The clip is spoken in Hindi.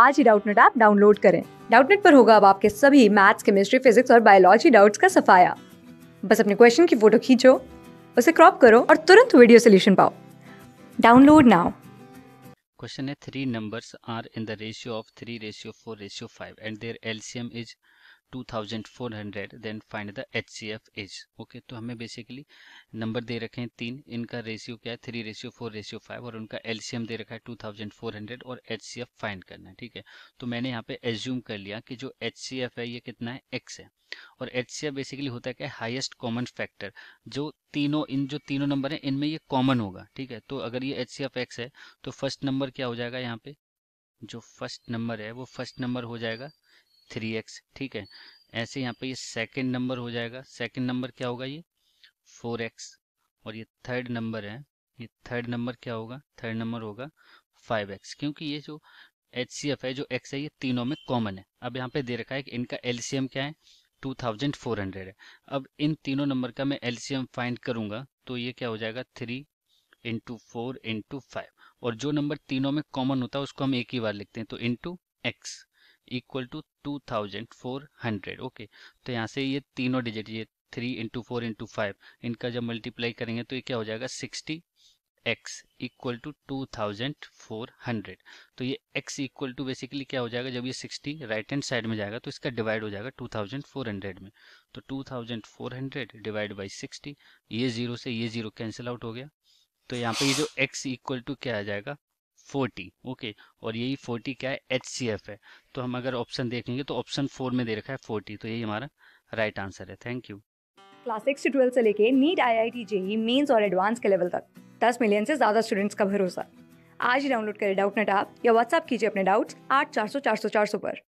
आज ही डाउटनेट ऐप डाउनलोड करें डाउटनेट पर होगा अब आपके सभी मैथ्स केमिस्ट्री फिजिक्स और बायोलॉजी डाउट्स का सफाया बस अपने क्वेश्चन की फोटो खींचो उसे क्रॉप करो और तुरंत वीडियो सोल्यूशन पाओ डाउनलोड नाउ क्वेश्चन है three numbers are in the ratio of three ratio four ratio five and their LCM is 2400 then find the H C F as okay तो हमें बेसिकली नंबर दे रखे हैं तीन इनका रेशियो क्या है three ratio four ratio five और उनका एल दे रखा है 2400 और एच सी एफ फाइंड करना है ठीक है तो मैंने यहाँ पे एज्यूम कर लिया कि जो एच सी एफ है ये कितना है एक्स है और एच सी एफ बेसिकली होता है क्या हाईएस्ट कॉमन फैक्टर जो तीनों इन जो तीनों नंबर हैं इनमें ये कॉमन होगा ठीक है तो अगर ये एच सी एफ एक्स है तो फर्स्ट नंबर क्या हो जाएगा यहाँ पे जो फर्स्ट नंबर है वो फर्स्ट नंबर हो जाएगा थ्री एक्स ठीक है ऐसे यहाँ पे ये सेकंड नंबर हो जाएगा सेकंड नंबर क्या होगा ये फोर एक्स और ये थर्ड नंबर है ये थर्ड नंबर क्या होगा थर्ड नंबर होगा फाइव एक्स क्योंकि ये जो एच सी एफ है जो एक्स है ये तीनों में कॉमन है अब यहाँ पे दे रखा है कि इनका एल सी एम क्या है टू थाउजेंड फोर हंड्रेड है अब इन तीनों नंबर का मैं एल सी एम फाइंड करूंगा तो ये क्या हो जाएगा three into four into five और जो नंबर तीनों में कॉमन होता है उसको हम एक ही बार लिखते हैं तो into X equal to two thousand four hundred okay तो यहाँ से ये तीनों डिजिट ये three into four into five इनका जब मल्टीप्लाई करेंगे तो ये क्या हो जाएगा sixty X equal to two thousand four hundred तो ये एक्स इक्वल टू बेसिकली क्या हो जाएगा जब ये सिक्सटी राइट हैंड साइड में जाएगा तो इसका डिवाइड हो जाएगा टू थाउजेंड फोर हंड्रेड में तो two thousand four hundred divide by sixty ये जीरो से ये जीरो कैंसिल आउट हो गया तो यहाँ पे ये जो एक्स इक्वल टू क्या आ जाएगा फोर्टी ओके और यही फोर्टी क्या है एच है तो हम अगर ऑप्शन देखेंगे तो ऑप्शन फोर में दे रखा है फोर्टी तो यही हमारा राइट आंसर है थैंक यू क्लास सिक्स से ट्वेल्थ से लेके NEET I I T JEE Mains और एडवांस के लेवल तक दस मिलियन से ज्यादा स्टूडेंट्स का भरोसा आज ही डाउनलोड करें डाउट नेट आप या व्हाट्सअप कीजिए अपने डाउट्स आठ चार सौ चार सौ चार सौ पर